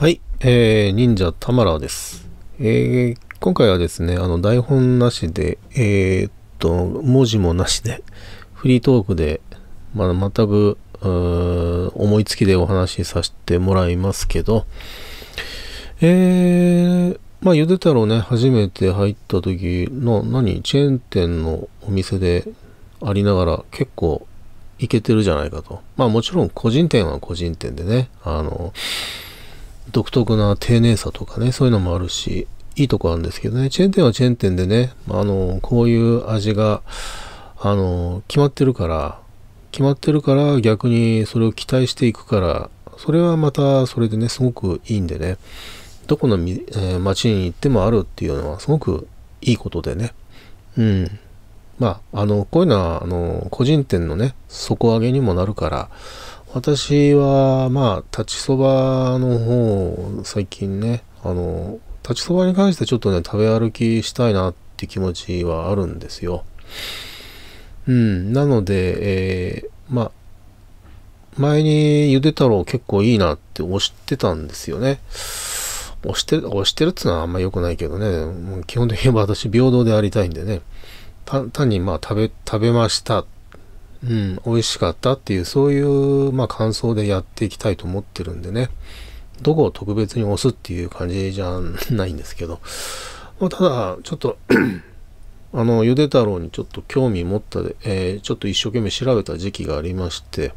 はい、えー、忍者タマラです。えー、今回はですね、あの、台本なしで、えー、っと、文字もなしで、フリートークで、まあ、全く、思いつきでお話しさせてもらいますけど、えー、まあ、ゆで太郎ね、初めて入った時の、何、チェーン店のお店でありながら、結構、いけてるじゃないかと。まあ、もちろん、個人店は個人店でね、あの、独特な丁寧さとかね、そういうのもあるし、いいとこあるんですけどね、チェーン店はチェーン店でね、あの、こういう味が、あの、決まってるから、決まってるから逆にそれを期待していくから、それはまたそれでね、すごくいいんでね、どこの、えー、に行ってもあるっていうのはすごくいいことでね、うん。まあ、あの、こういうのは、あの、個人店のね、底上げにもなるから、私は、まあ、立ちそばの方、最近ね、あの、立ちそばに関してちょっとね、食べ歩きしたいなって気持ちはあるんですよ。うん、なので、えー、まあ、前にゆで太郎結構いいなって押してたんですよね。押して、押してるってのはあんま良くないけどね。基本的に私平等でありたいんでね。単にまあ食べ、食べましたっうん、美味しかったっていう、そういう、まあ、感想でやっていきたいと思ってるんでね、どこを特別に押すっていう感じじゃないんですけど、まあ、ただ、ちょっと あの、ゆで太郎にちょっと興味持ったで、えー、ちょっと一生懸命調べた時期がありまして、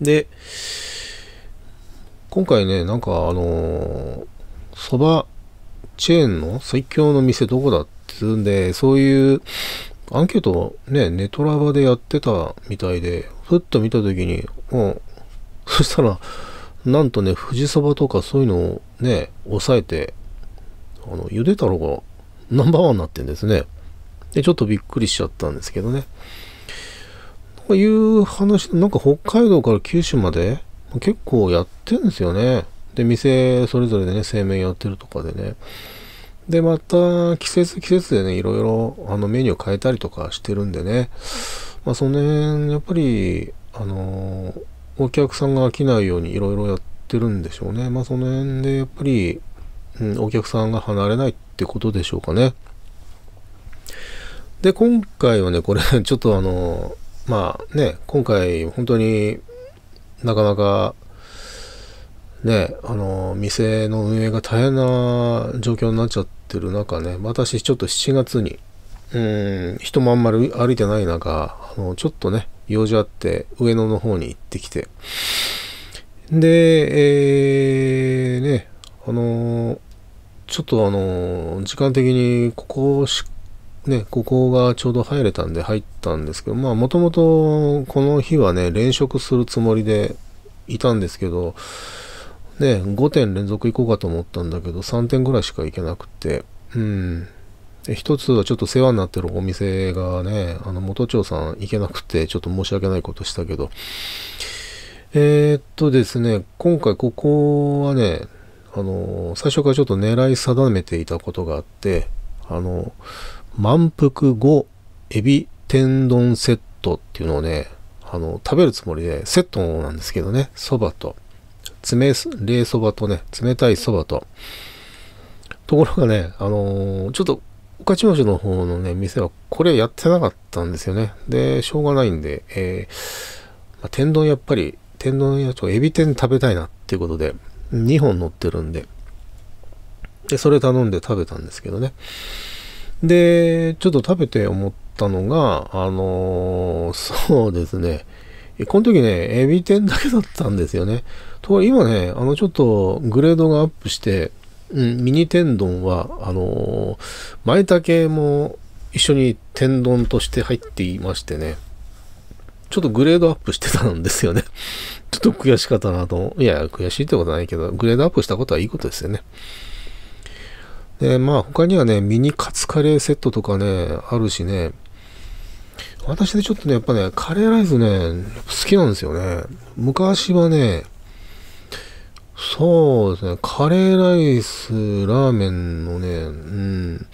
で、今回ね、なんかあのそ、ー、ばチェーンの最強の店どこだっつうんで、そういう、アンケートね、ネトラバでやってたみたいで、ふっと見た時に、うん。そしたら、なんとね、富士そばとかそういうのをね、抑えて、あの、ゆで太郎がナンバーワンになってんですね。で、ちょっとびっくりしちゃったんですけどね。という話、なんか北海道から九州まで結構やってんですよね。で、店それぞれでね、製麺やってるとかでね。で、また、季節季節でね、いろいろ、あの、メニュー変えたりとかしてるんでね、まあ、その辺、やっぱり、あの、お客さんが飽きないようにいろいろやってるんでしょうね。まあ、その辺で、やっぱり、うん、お客さんが離れないってことでしょうかね。で、今回はね、これ、ちょっとあの、まあね、今回、本当になかなか、ね、あの、店の運営が大変な状況になっちゃってる中ね、私ちょっと7月に、うん、人もあんまり歩いてない中、あの、ちょっとね、用事あって上野の方に行ってきて、で、えー、ね、あの、ちょっとあの、時間的にここしね、ここがちょうど入れたんで入ったんですけど、まあもともとこの日はね、連食するつもりでいたんですけど、で、5点連続行こうかと思ったんだけど、3点ぐらいしか行けなくて、うん。で一つはちょっと世話になってるお店がね、あの、元町さん行けなくて、ちょっと申し訳ないことしたけど、えー、っとですね、今回ここはね、あの、最初からちょっと狙い定めていたことがあって、あの、満腹後、エビ天丼セットっていうのをね、あの、食べるつもりで、セットなんですけどね、蕎麦と。冷冷そばとね、冷たいそばと。ところがね、あのー、ちょっと、岡島町の方のね、店はこれやってなかったんですよね。で、しょうがないんで、えー、まあ、天丼やっぱり、天丼やとエビ天食べたいなっていうことで、2本乗ってるんで、で、それ頼んで食べたんですけどね。で、ちょっと食べて思ったのが、あのー、そうですね。この時ね、エビ天だけだったんですよね。とは今ね、あの、ちょっとグレードがアップして、うん、ミニ天丼は、あのー、舞茸も一緒に天丼として入っていましてね、ちょっとグレードアップしてたんですよね。ちょっと悔しかったなと。いや、悔しいってことはないけど、グレードアップしたことはいいことですよね。で、まあ他にはね、ミニカツカレーセットとかね、あるしね、私でちょっとね、やっぱね、カレーライスね、好きなんですよね。昔はね、そうですね。カレーライス、ラーメンのね、うん、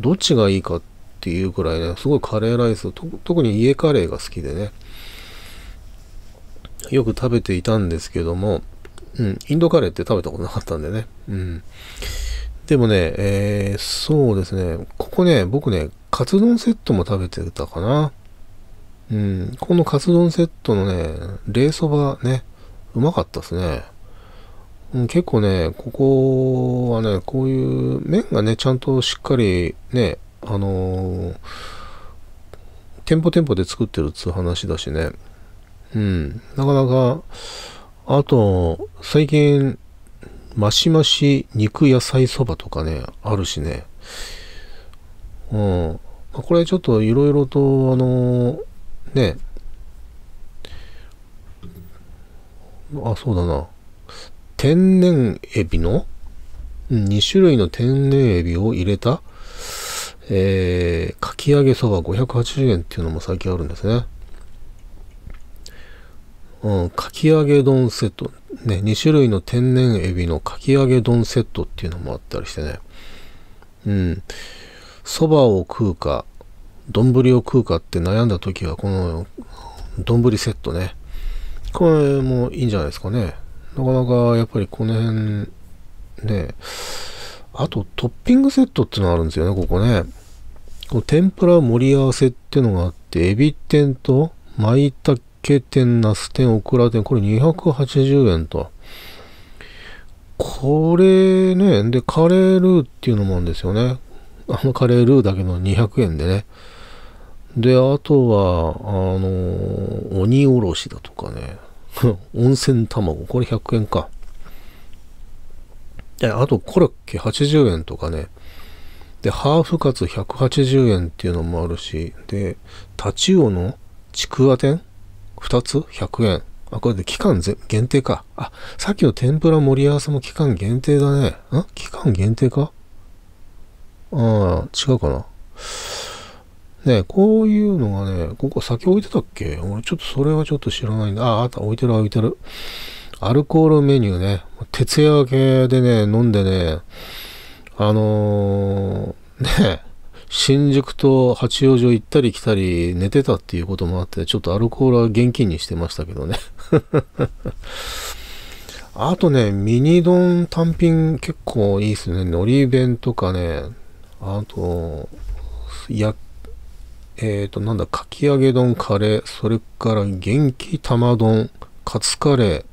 どっちがいいかっていうくらいね、すごいカレーライス、特に家カレーが好きでね、よく食べていたんですけども、うん、インドカレーって食べたことなかったんでね。うん。でもね、えー、そうですね、ここね、僕ね、カツ丼セットも食べてたかな。うん、このカツ丼セットのね、冷そばね、うまかったですね。うん、結構ね、ここはね、こういう面がね、ちゃんとしっかりね、あのー、店舗店舗で作ってるっつう話だしね。うん、なかなか、あと、最近、マシマシ肉野菜そばとかね、あるしね。うん。これちょっといろいろと、あのー、ね。あ、そうだな。天然エビの、2種類の天然エビを入れた、えー、かき揚げそば580円っていうのも最近あるんですね。うん、かき揚げ丼セット。ね、2種類の天然エビのかき揚げ丼セットっていうのもあったりしてね。うん。そばを食うか、丼を食うかって悩んだ時は、この丼セットね。これもいいんじゃないですかね。なかなかやっぱりこの辺で、あとトッピングセットってのがあるんですよね、ここね。この天ぷら盛り合わせってのがあって、エビ天と舞茸天、ナス天、オクラ天、これ280円と。これね、で、カレールーっていうのもあるんですよね。あのカレールーだけの200円でね。で、あとは、あの、鬼おろしだとかね。温泉卵。これ100円か。え、あとコロッケ80円とかね。で、ハーフカツ180円っていうのもあるし、で、タチウオのちくわ天2つ100円。あ、これで期間限定か。あ、さっきの天ぷら盛り合わせも期間限定だね。ん期間限定かああ、違うかな。ね、こういうのがね、ここ先置いてたっけ俺ちょっとそれはちょっと知らないんだ。あ、あった、置いてる置いてる。アルコールメニューね。徹夜明けでね、飲んでね、あのー、ね、新宿と八王子を行ったり来たり寝てたっていうこともあって、ちょっとアルコールは現金にしてましたけどね。あとね、ミニ丼単品結構いいっすね。海苔弁とかね、あと、焼えっ、ー、と、なんだ、かき揚げ丼、カレー、それから元気玉丼、カツカレ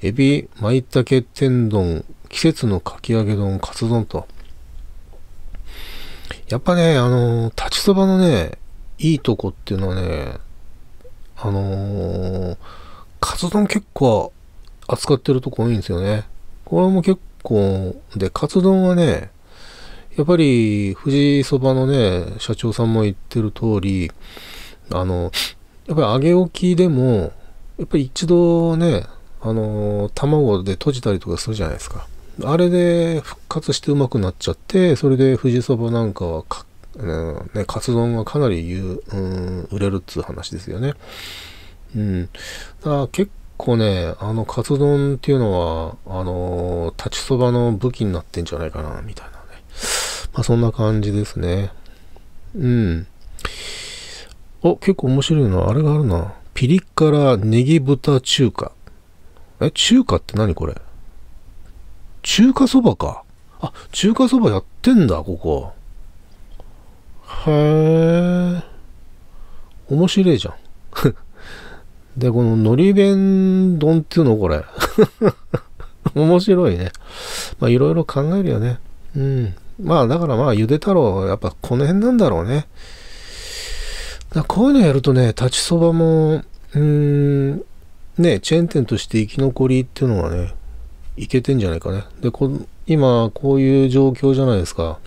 ー、エビ、舞茸天丼、季節のかき揚げ丼、カツ丼と。やっぱね、あの立ちそばのね、いいとこっていうのはね、あのー、カツ丼結構扱ってるとこ多いんですよね。これも結構、で、カツ丼はね、やっぱり、富士そばのね、社長さんも言ってる通り、あの、やっぱり揚げ置きでも、やっぱり一度ね、あの、卵で閉じたりとかするじゃないですか。あれで復活してうまくなっちゃって、それで富士そばなんかはか、ね、カツ丼がかなりう、うん、売れるっつう話ですよね。うん。だ結構ね、あの、カツ丼っていうのは、あの、立ちそばの武器になってんじゃないかな、みたいな。まあそんな感じですね。うん。お、結構面白いな。あれがあるな。ピリ辛ネギ豚中華。え、中華って何これ中華そばか。あ、中華そばやってんだ、ここ。へえ。面白いじゃん。で、この海苔弁丼っていうのこれ。面白いね。まあいろいろ考えるよね。うん。まあだからまあゆで太郎やっぱこの辺なんだろうね。だこういうのやるとね、立ちそばも、うん、ね、チェーン店として生き残りっていうのがね、いけてんじゃないかね。で、こ今、こういう状況じゃないですか。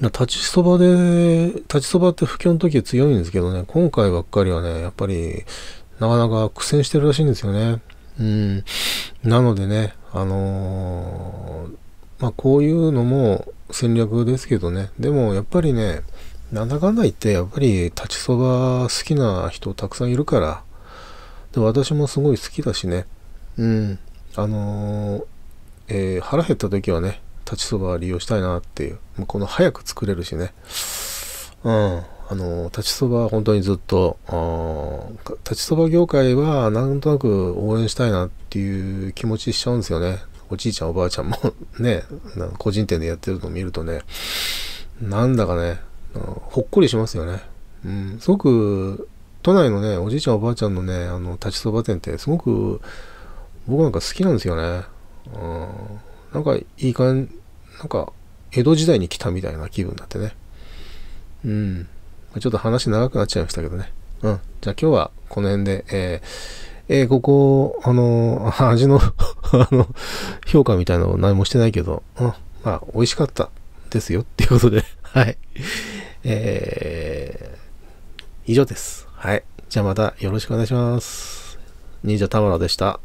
立ちそばで、立ちそばって不況の時は強いんですけどね、今回ばっかりはね、やっぱり、なかなか苦戦してるらしいんですよね。うん。なのでね、あのーまあこういうのも戦略ですけどね。でもやっぱりね、なんだかんだ言ってやっぱり立ちそば好きな人たくさんいるから、で私もすごい好きだしね。うん。あのー、えー、腹減った時はね、立ちそば利用したいなっていう。もうこの早く作れるしね。うん。あの、立ちそばは本当にずっと、立ちそば業界はなんとなく応援したいなっていう気持ちしちゃうんですよね。おじいちゃんおばあちゃんもね、個人店でやってるのを見るとね、なんだかね、ほっこりしますよね。うん、すごく、都内のね、おじいちゃんおばあちゃんのね、あの、立ちそば店ってすごく、僕なんか好きなんですよね。うん、なんかいい感じ、なんか、江戸時代に来たみたいな気分になってね。うん。ちょっと話長くなっちゃいましたけどね。うん。じゃあ今日はこの辺で、えーえー、ここ、あの 味の あの、評価みたいなの何もしてないけど、うん、まあ、美味しかったですよっていうことで、はい。えー、以上です。はい。じゃあまたよろしくお願いします。忍者たまらでした。